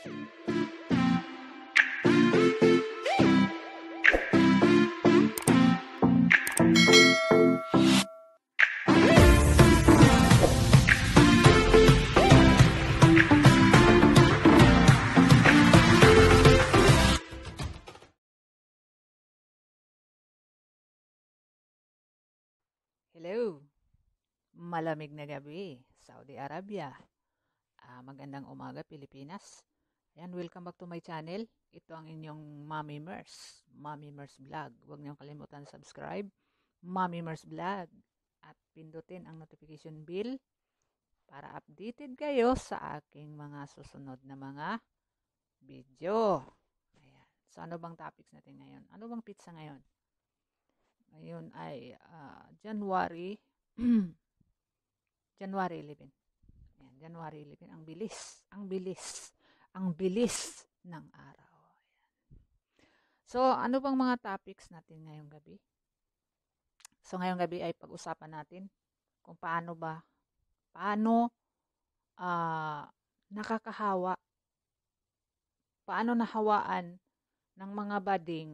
Hello! Malamig na gabi, Saudi Arabia. Uh, magandang umaga, Pilipinas. And welcome back to my channel. Ito ang inyong Mommy Mers, Mommy Mers Vlog. Huwag niyong kalimutan subscribe, Mommy Mers Vlog. At pindutin ang notification bell para updated kayo sa aking mga susunod na mga video. Ayan. So, ano bang topics natin ngayon? Ano bang pizza ngayon? Ngayon ay uh, January January 11. Ayan, January 11. Ang bilis. Ang bilis ang bilis ng araw. Ayan. So, ano pang mga topics natin ngayong gabi? So, ngayong gabi ay pag-usapan natin kung paano ba, paano uh, nakakahawa, paano nahawaan ng mga bading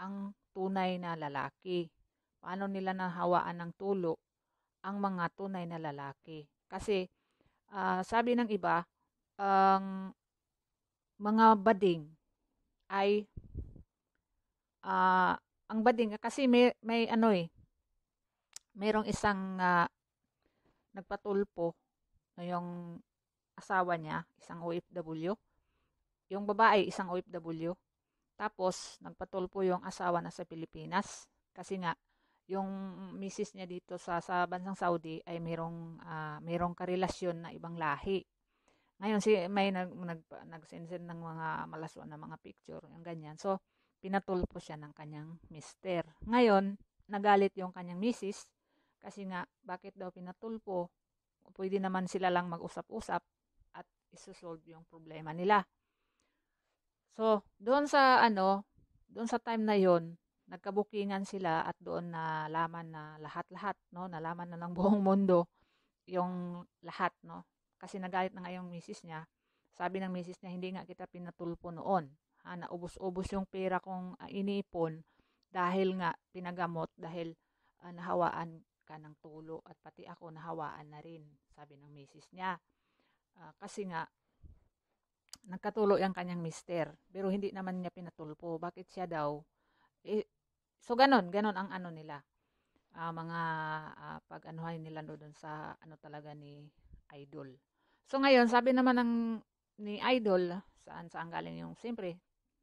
ang tunay na lalaki. Paano nila nahawaan ng tulo ang mga tunay na lalaki. Kasi uh, sabi ng iba, ang um, mga bading ay uh, ang bading kasi may may ano eh mayroong isang uh, nagpatulpo no yung asawa niya, isang OFW. Yung babae, isang OFW. Tapos, nagpatulpo yung asawa na sa Pilipinas. Kasi nga, yung misis niya dito sa, sa bansang Saudi ay mayroong, uh, ah, mayroong karelasyon na ibang lahi. Ngayon si may nag nag nag-send ng mga malasuan na mga picture, yung ganyan. So pinatulpo siya ng kanyang mister. Ngayon, nagalit yung kanyang missis kasi nga bakit daw pinatulpo? Pwede naman sila lang mag-usap-usap at isusolve yung problema nila. So, doon sa ano, doon sa time na yon, nagkabukingan sila at doon na laman na lahat-lahat, no? Nalaman na ng buong mundo yung lahat, no? kasi nagalit na nga yung misis niya. Sabi ng misis niya, hindi nga kita pinatulpo noon. Ha, naubos-ubos yung pera kong ah, iniipon dahil nga pinagamot, dahil uh, nahawaan ka ng tulo at pati ako nahawaan na rin, sabi ng misis niya. Uh, kasi nga, nagkatulo yung kanyang mister, pero hindi naman niya pinatulpo. Bakit siya daw? Eh, so, ganon, ganon ang ano nila. Uh, mga uh, pag-anuhay nila doon sa ano talaga ni idol. So ngayon, sabi naman ng ni idol, saan saan galing yung siyempre,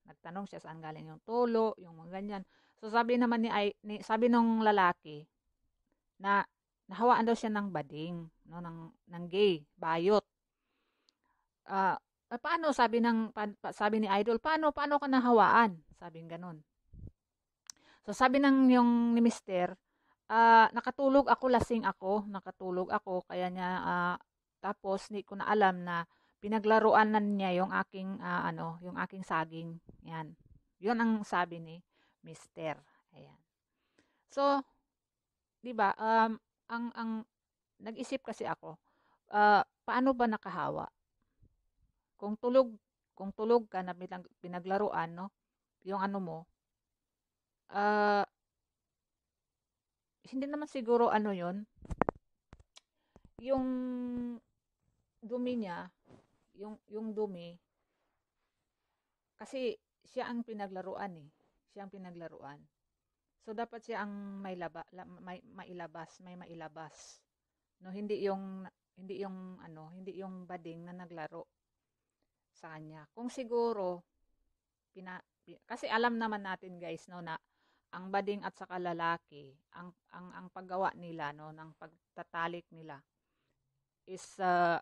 nagtanong siya saan galing yung tulo, yung mga ganyan. So sabi naman ni, ni sabi nung lalaki na nahawaan daw siya ng bading, no, ng ng gay, bayot. Ah, uh, paano sabi ng pa, sabi ni idol, paano paano ka nahawaan? Sabi ng ganun. So sabi ng yung ni Mister, uh, nakatulog ako, lasing ako, nakatulog ako, kaya niya uh, tapos ni ko na alam na pinaglaruan na niya yung aking uh, ano, yung aking saging. Yan. 'Yun ang sabi ni Mr. Ayan. So, 'di ba? Um ang ang nag-isip kasi ako, uh, paano ba nakahawa? Kung tulog, kung tulog ka na pinaglaruan, no? Yung ano mo, uh, hindi naman siguro ano yon yung dumi niya, yung, yung dumi, kasi siya ang pinaglaruan eh. Siya ang pinaglaruan. So, dapat siya ang may, laba, may mailabas, may mailabas. No, hindi yung, hindi yung, ano, hindi yung bading na naglaro sa kanya. Kung siguro, pina, kasi alam naman natin guys, no, na, ang bading at sa kalalaki, ang, ang, ang paggawa nila, no, ng pagtatalik nila, is uh,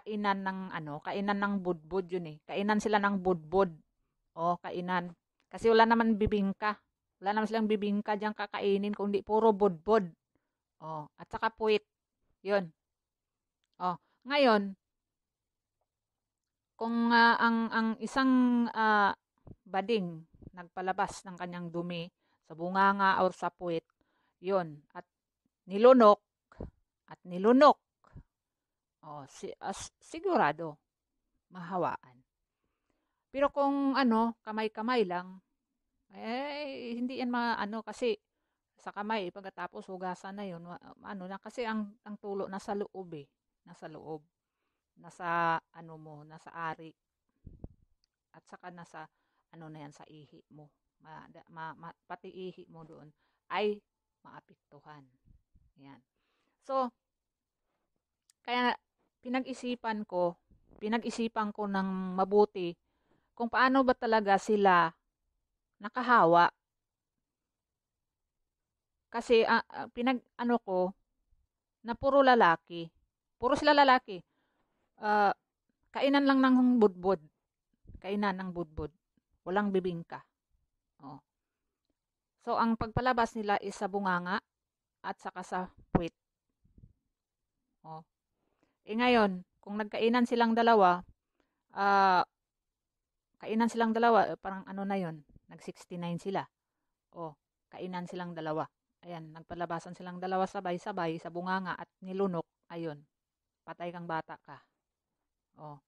kainan ng ano, kainan ng budbud yun eh. Kainan sila ng budbud. O, kainan. Kasi wala naman bibingka. Wala naman silang bibingka diyang kakainin kundi puro budbud. O, at saka puwit. Yun. O, ngayon, kung uh, ang ang isang uh, bading nagpalabas ng kanyang dumi sa bunganga or sa puwit, yun, at nilunok, at nilunok, Oh, si, as, sigurado, mahawaan. Pero kung ano, kamay-kamay lang, eh, hindi yan maano kasi sa kamay, pagkatapos hugasan na yun, ano na, kasi ang, ang tulo nasa loob eh, nasa loob, nasa ano mo, nasa ari, at saka nasa ano na yan sa ihi mo, ma, ma, ma, pati ihi mo doon, ay maapektuhan. Yan. So, kaya pinag-isipan ko, pinag-isipan ko ng mabuti kung paano ba talaga sila nakahawa. Kasi uh, pinag ano ko na puro lalaki. Puro sila lalaki. Uh, kainan lang ng budbud. Kainan ng budbud. Walang bibingka. Oh. So ang pagpalabas nila is sa bunganga at saka sa puwit. E ngayon, kung nagkainan silang dalawa, uh, kainan silang dalawa, eh, parang ano na yon nag-69 sila. O, kainan silang dalawa. Ayan, nagpalabasan silang dalawa sabay-sabay sa bunganga at nilunok. Ayun, patay kang bata ka. O,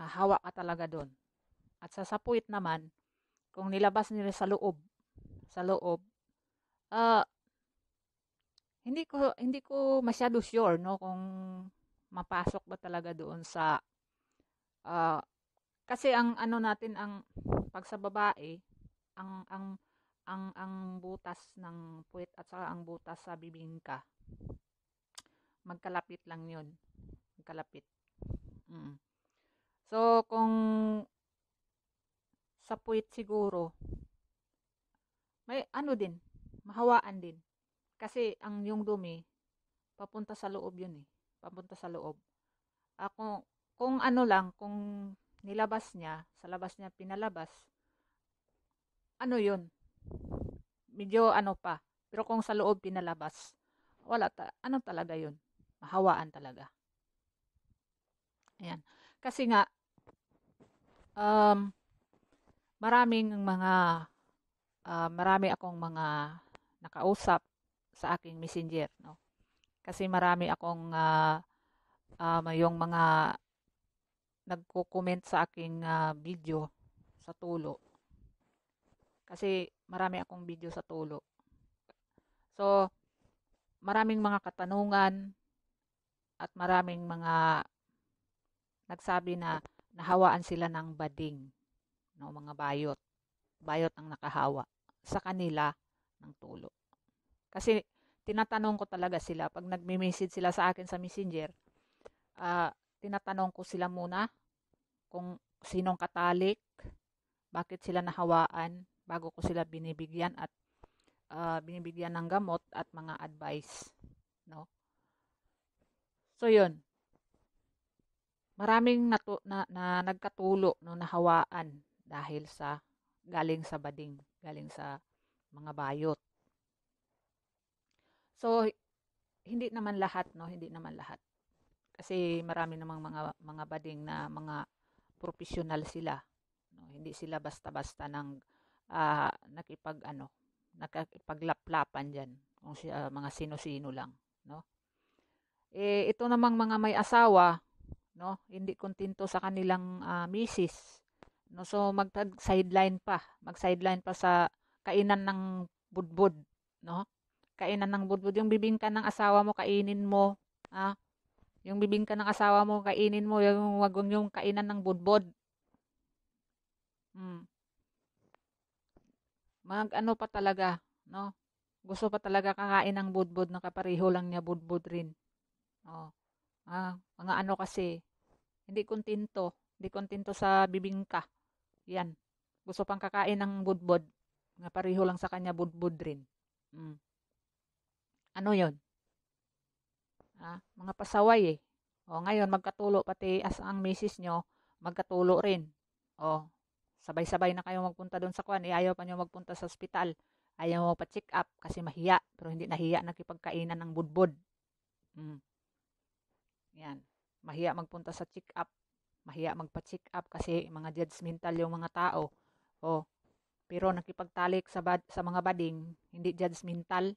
uh, hawa ka talaga doon. At sa sapuit naman, kung nilabas nila sa loob, sa loob, uh, hindi ko hindi ko masyado sure no kung mapasok ba talaga doon sa uh, kasi ang ano natin ang pag sa babae ang ang ang ang butas ng puwet at saka ang butas sa bibingka magkalapit lang 'yun magkalapit mm. so kung sa puwet siguro may ano din mahawaan din kasi ang yung dumi, papunta sa loob yun eh. Papunta sa loob. Ako, kung ano lang, kung nilabas niya, sa labas niya pinalabas, ano yun? Medyo ano pa. Pero kung sa loob pinalabas, wala ta ano talaga yun? Mahawaan talaga. Ayan. Kasi nga, um, maraming mga, uh, marami akong mga nakausap sa aking messenger, no? Kasi marami akong uh, uh, yung mga nagko-comment sa aking uh, video sa tulo. Kasi marami akong video sa tulo. So, maraming mga katanungan at maraming mga nagsabi na nahawaan sila ng bading, no, mga bayot. Bayot ang nakahawa sa kanila ng tulo. Kasi tinatanong ko talaga sila pag nagme-message sila sa akin sa Messenger. Uh, tinatanong ko sila muna kung sinong katalik, bakit sila nahawaan bago ko sila binibigyan at uh, binibigyan ng gamot at mga advice, no? So 'yun. Maraming natu- na, na nagkatulo no nahawaan dahil sa galing sa bading, galing sa mga bayot. So, hindi naman lahat, no? Hindi naman lahat. Kasi marami namang mga, mga bading na mga professional sila. No? Hindi sila basta-basta nang uh, nakipag, ano, nakipaglaplapan dyan. Kung siya, mga sino-sino lang, no? Eh, ito namang mga may asawa, no? Hindi kontento sa kanilang uh, misis. No, so mag sideline pa, mag sideline pa sa kainan ng budbud, no? kainan ng budbud. Yung bibingka ng asawa mo, kainin mo. Ha? Yung bibingka ng asawa mo, kainin mo. Yung wag yung kainan ng budbud. Hmm. Mag ano pa talaga, no? Gusto pa talaga kakain ng budbud na kapareho lang niya budbud rin. Oh. Ah, mga ano kasi, hindi kontento. Hindi kontento sa bibingka. Yan. Gusto pang kakain ng budbud Nga pareho lang sa kanya budbud rin. Mm ano yon ah, mga pasaway eh. O, ngayon, magkatulo, pati as ang misis nyo, magkatulo rin. O, sabay-sabay na kayo magpunta doon sa kwan. Eh, ayaw pa nyo magpunta sa ospital. Ayaw mo pa check up kasi mahiya. Pero hindi nahiya nakipagkainan ng budbud. Mm. Yan. Mahiya magpunta sa check up. Mahiya magpa-check up kasi mga judgmental yung mga tao. O, pero nakipagtalik sa, bad, sa mga bading, hindi judgmental,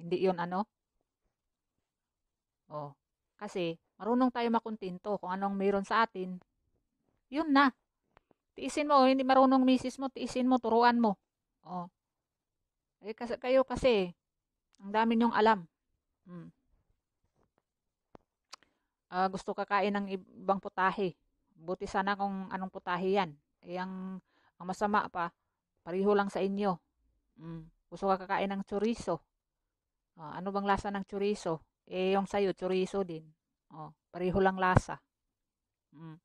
hindi yon ano? Oh, kasi marunong tayo makontento kung anong meron sa atin. Yun na. Tiisin mo, hindi marunong misis mo, tiisin mo, turuan mo. Oh. Eh, kasi, kayo kasi, ang dami niyong alam. Hmm. Uh, gusto kakain ng ibang putahe. Buti sana kung anong putahe yan. Eh, ang, ang masama pa, pariho lang sa inyo. Hmm. Gusto ka kakain ng chorizo. Uh, ano bang lasa ng chorizo? Eh, yung sa'yo, chorizo din. Oh, pareho lang lasa. Mm.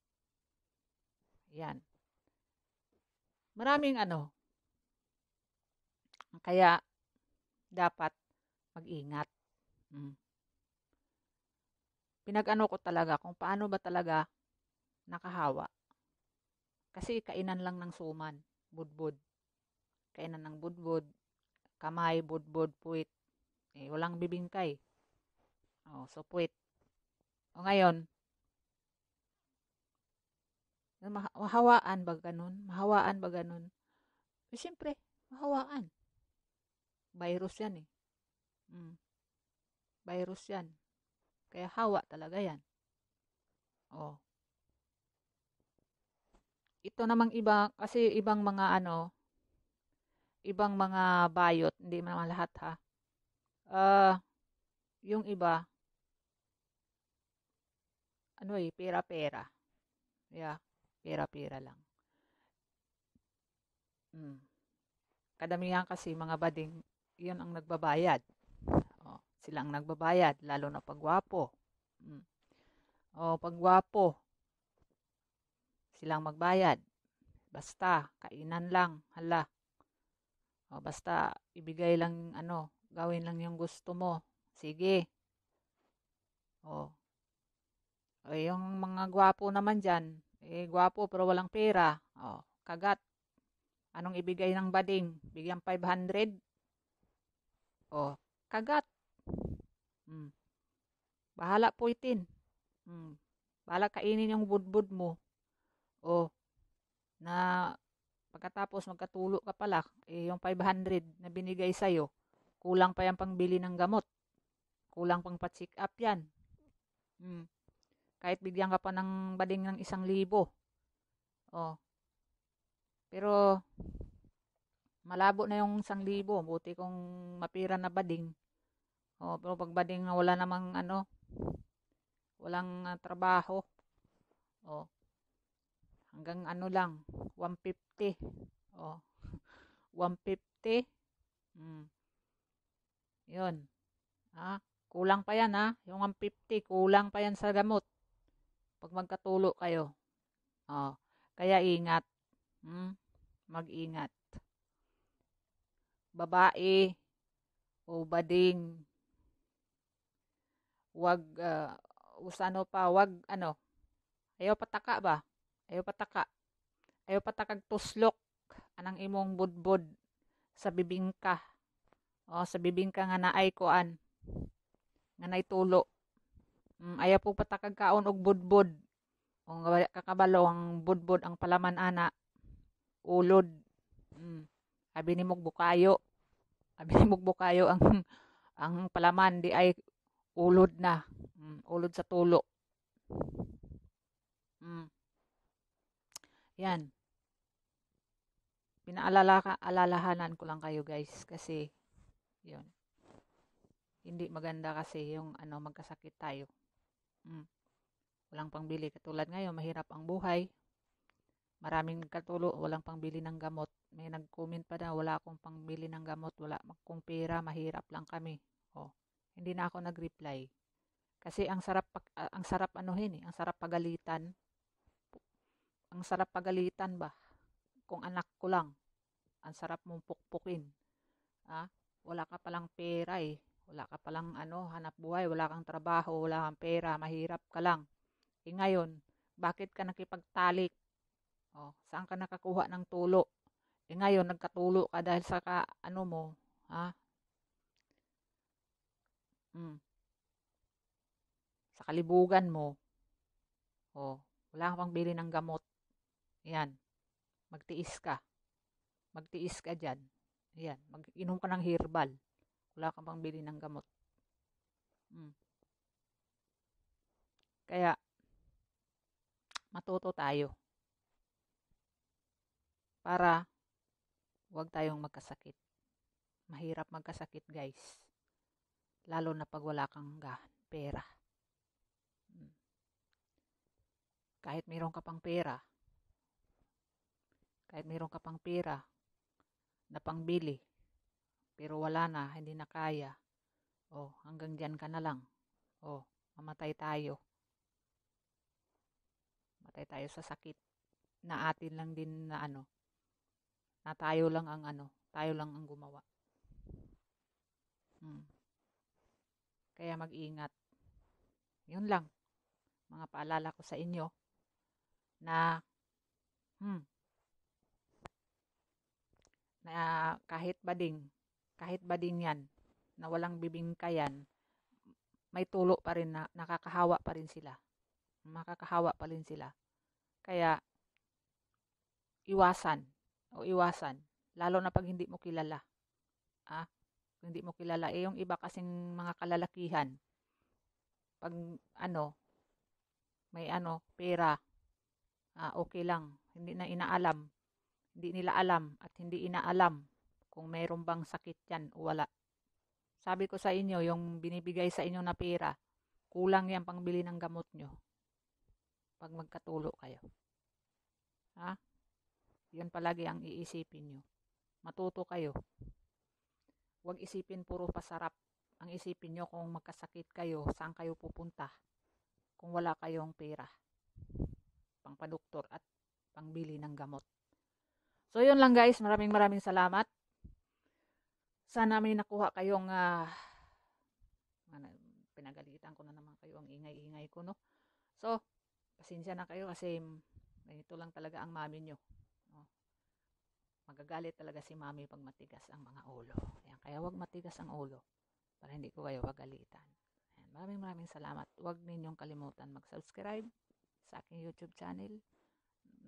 Yan. Maraming ano. Kaya, dapat mag-ingat. Mm. Pinag-ano ko talaga kung paano ba talaga nakahawa. Kasi kainan lang ng suman, budbud. Kainan ng budbud, kamay, budbud, puwit, eh, walang bibingkay. Oh, so puwit. O ngayon, mahawaan ba ganun? Mahawaan ba ganun? Eh, siyempre, mahawaan. Virus yan eh. Mm. Virus yan. Kaya hawa talaga yan. Oh. Ito namang iba, kasi ibang mga ano, ibang mga bayot, hindi naman lahat ha ah, uh, yung iba, ano eh, pera-pera. Yeah, pera-pera lang. Mm. Kadamihan kasi mga bading, yun ang nagbabayad. Oh, sila ang nagbabayad, lalo na pagwapo. Mm. O, oh, pagwapo, ang magbayad. Basta, kainan lang, hala. Oh, basta, ibigay lang, ano, Gawin lang yung gusto mo. Sige. Oh. Eh, yung mga gwapo naman dyan, eh, gwapo pero walang pera. Oh, kagat. Anong ibigay ng bading? Bigyan 500? Oh, kagat. Hmm. Bahala po itin. Hmm. Bahala kainin yung budbud mo. Oh, na pagkatapos magkatulo ka pala, eh, yung 500 na binigay sa'yo, Kulang pa yan pangbili ng gamot. Kulang pang pa-check up yan. Hmm. Kahit bigyan ka pa ng bading ng isang libo. Oh. Pero, malabo na yung isang libo. Buti kung mapira na bading. Oh, pero pag bading wala namang ano, walang uh, trabaho. Oh. Hanggang ano lang, 150. Oh. 150. Mm. Yun. Ah, Kulang pa yan ha. Ah. Yung 50, kulang pa yan sa gamot. Pag magkatulo kayo. Oh. Kaya ingat. Hmm? Mag-ingat. Babae o bading. Wag, uh, ah, usano pa, wag ano. Ayaw pataka ba? Ayaw pataka. Ayaw patakag tuslok anang imong budbud sa bibingka o, oh, sa ka nga naay kuan. Nga naay tulo. Mm, aya po patakag kaon og budbud. O nga kakabalo ang budbud ang palaman ana. Ulod. Mm. Abi ni bukayo. Abi ni bukayo ang ang palaman di ay ulod na. Mm, ulod sa tulo. Mm. Yan. Pinaalala ka, alalahanan ko lang kayo guys kasi yun. Hindi maganda kasi yung ano, magkasakit tayo. Mm. Walang pangbili. Katulad ngayon, mahirap ang buhay. Maraming katulo, walang pangbili ng gamot. May nag-comment pa na, wala akong pangbili ng gamot, wala akong pera, mahirap lang kami. Oh, hindi na ako nag-reply. Kasi ang sarap uh, ang sarap anuhin eh, ang sarap pagalitan. Ang sarap pagalitan ba? Kung anak ko lang. Ang sarap mong pukpukin. Ah, wala ka palang pera eh. Wala ka palang ano, hanap buhay, wala kang trabaho, wala kang pera, mahirap ka lang. Eh ngayon, bakit ka nakipagtalik? O, oh, saan ka nakakuha ng tulo? Eh ngayon, nagkatulo ka dahil sa ka, ano mo, ha? Hmm. Sa kalibugan mo. O, oh, wala kang bili ng gamot. Yan. Magtiis ka. Magtiis ka dyan. Ayan, mag-inom ka ng herbal. Wala kang pang bili ng gamot. Hmm. Kaya, matuto tayo. Para, huwag tayong magkasakit. Mahirap magkasakit, guys. Lalo na pag wala kang pera. Hmm. Kahit mayroon ka pang pera, kahit mayroon ka pang pera, na pangbili. Pero wala na, hindi na kaya. O, hanggang dyan ka na lang. O, mamatay tayo. Matay tayo sa sakit na atin lang din na ano, na tayo lang ang ano, tayo lang ang gumawa. Hmm. Kaya mag-ingat. Yun lang. Mga paalala ko sa inyo na hmm, na kahit bading, kahit bading yan, na walang bibingka yan, may tulo pa rin na nakakahawa pa rin sila. Makakahawa pa rin sila. Kaya, iwasan o iwasan, lalo na pag hindi mo kilala. Ah, hindi mo kilala. Eh, yung iba kasing mga kalalakihan, pag ano, may ano, pera, ah, okay lang, hindi na inaalam. Hindi nila alam at hindi inaalam kung meron bang sakit yan o wala. Sabi ko sa inyo, yung binibigay sa inyo na pera, kulang yan pangbili ng gamot nyo pag magkatulo kayo. Ha? Yan palagi ang iisipin nyo. Matuto kayo. Huwag isipin puro pasarap. Ang isipin nyo kung magkasakit kayo, saan kayo pupunta kung wala kayong pera pang padoktor at pangbili ng gamot. So, yun lang guys. Maraming maraming salamat. Sana may nakuha kayong uh, pinagalitan ko na naman kayo ang ingay-ingay ko, no? So, pasensya na kayo kasi ito lang talaga ang mami nyo. No? Magagalit talaga si mami pag matigas ang mga ulo. Ayan, kaya wag matigas ang ulo para hindi ko kayo pagalitan. Ayan, maraming maraming salamat. Huwag ninyong kalimutan mag-subscribe sa aking YouTube channel.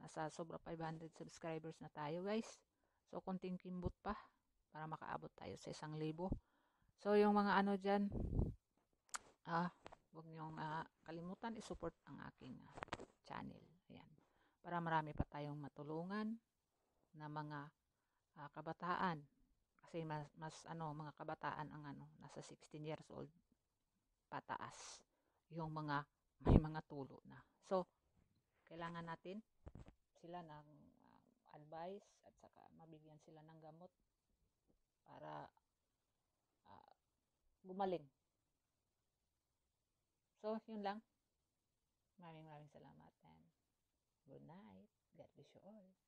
Nasa sobra 500 subscribers na tayo guys. So, konting kimbot pa para makaabot tayo sa isang libo. So, yung mga ano dyan, ah, huwag niyong uh, kalimutan isupport ang aking uh, channel. Ayan. Para marami pa tayong matulungan na mga uh, kabataan. Kasi mas, mas ano, mga kabataan ang ano, nasa 16 years old pataas yung mga may mga tulo na. So, kailangan natin sila ng uh, advice at saka mabigyan sila ng gamot para uh, gumaling. So, yun lang. Maraming maraming salamat and good night. God bless you all.